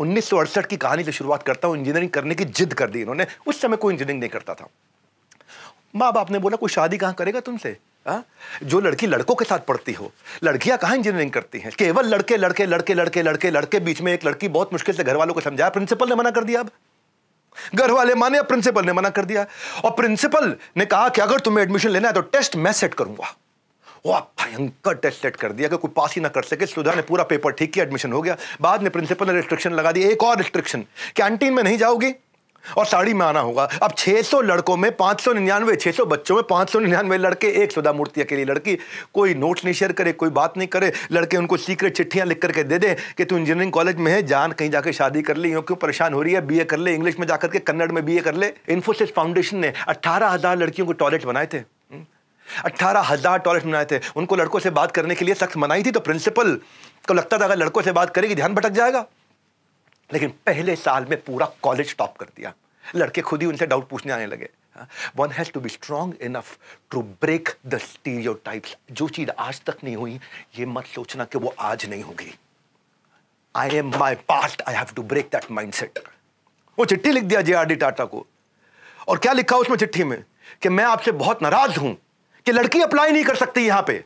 उन्नीस की कहानी से शुरुआत करता हूँ इंजीनियरिंग करने की जिद कर दी इन्होंने उस समय कोई इंजीनियरिंग नहीं करता था माँ बाप ने बोला कोई शादी कहाँ करेगा तुमसे आ? जो लड़की लड़कों के साथ पढ़ती हो लड़कियां कहाँ इंजीनियरिंग करती हैं केवल लड़के लड़के लड़के लड़के लड़के लड़के बीच में एक लड़की बहुत मुश्किल से घर वालों को समझाया प्रिंसिपल ने मना कर दिया अब घर वाले माने अब प्रिंसिपल ने मना कर दिया और प्रिंसिपल ने कहा कि अगर तुम्हें एडमिशन लेना है तो टेस्ट मैं सेट करूंगा वो भयंकर टेस्ट सेट कर दिया कि कोई पास ही ना कर सके सुधा ने पूरा पेपर ठीक किया एडमिशन हो गया बाद में प्रिंसिपल ने रिस्ट्रिक्शन लगा दी एक और रिस्ट्रिक्शन कैंटीन में नहीं जाओगी और साड़ी में आना होगा अब 600 लड़कों में 599 सौ बच्चों में सौ निन्यानवे लड़के एक सुधा मूर्ति अकेली लड़की कोई नोट्स नहीं शेयर करे कोई बात नहीं करे लड़के उनको सीक्रेट चिट्ठियां लिख करके दे दें कि तू इंजीनियरिंग कॉलेज में है जान कहीं जाकर शादी कर ले यूँ क्यों परेशान हो रही है बी कर ले इंग्लिश में जाकर के कन्नड़ में बी कर ले इन्फोसिस फाउंडेशन ने अट्ठारह लड़कियों को टॉयलेट बनाए थे अट्ठारह हज़ार टॉयलेट बनाए थे उनको लड़कों से बात करने के लिए सख्त मनाई थी तो प्रिंसिपल को लगता था अगर लड़कों से बात करेगी ध्यान भटक जाएगा लेकिन पहले साल में पूरा कॉलेज टॉप कर दिया लड़के खुद ही उनसे डाउट पूछने आने लगे one has to be strong enough to break the stereotypes जो चीज़ आज तक नहीं हुई ये मत सोचना कि वो आज नहीं होगी I am my past I have to break that mind set वो चिट्ठी लिख दिया जे आर डी टाटा को और क्या लिखा उसमें चिट्ठी में कि मैं आपसे बहुत नाराज हूं कि लड़की अप्लाई नहीं कर सकती यहां पे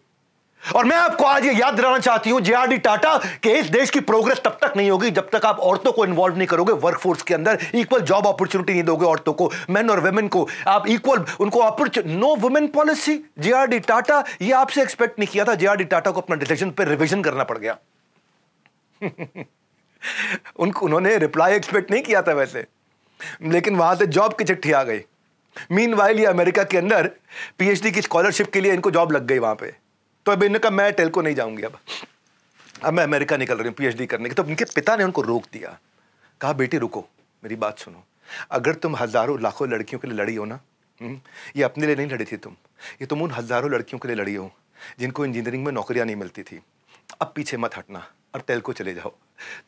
और मैं आपको आज ये याद दिलाना चाहती हूं जेआरडी टाटा कि इस देश की प्रोग्रेस तब तक नहीं होगी जब तक आप औरतों को इन्वॉल्व नहीं करोगे वर्कफोर्स के अंदर इक्वल जॉब अपॉर्चुनिटी नहीं दोगे औरतों को मेन और वेमेन को आप इक्वल उनको opportunity no women policy JRD Tata ये आपसे एक्सपेक्ट नहीं किया था जेआरडी टाटा को अपना डिसीजन पर रिविजन करना पड़ गया उनको उन्होंने रिप्लाई एक्सपेक्ट नहीं किया था वैसे लेकिन वहां से जॉब की चिट्ठी आ गई मीन वाइल ये अमेरिका के अंदर पीएचडी की स्कॉलरशिप के लिए इनको जॉब लग गई वहां पे तो अब इन्होंने कहा मैं टेलको नहीं जाऊंगी अब अब मैं अमेरिका निकल रही हूँ पीएचडी करने की तो इनके पिता ने उनको रोक दिया कहा बेटी रुको मेरी बात सुनो अगर तुम हज़ारों लाखों लड़कियों के लिए लड़ी हो ना हम्म, ये अपने लिए नहीं लड़ी थी तुम ये तुम उन हज़ारों लड़कियों के लिए लड़ी हो जिनको इंजीनियरिंग में नौकरियां नहीं मिलती थी अब पीछे मत हटना अब टेलको चले जाओ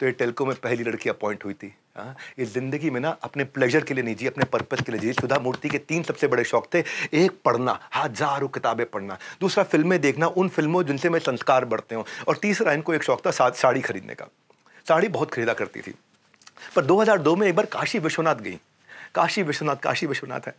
तो ये टेलको में पहली लड़की अपॉइंट हुई थी इस हाँ, ये ज़िंदगी में ना अपने प्लेजर के लिए नहीं जी अपने पर्पज़ के लिए जी सुधा मूर्ति के तीन सबसे बड़े शौक थे एक पढ़ना हजारों किताबें पढ़ना दूसरा फिल्में देखना उन फिल्मों जिनसे मैं संस्कार बढ़ते हूँ और तीसरा इनको एक शौक था साड़ी खरीदने का साड़ी बहुत खरीदा करती थी पर 2002 में एक बार काशी विश्वनाथ गई काशी विश्वनाथ काशी विश्वनाथ है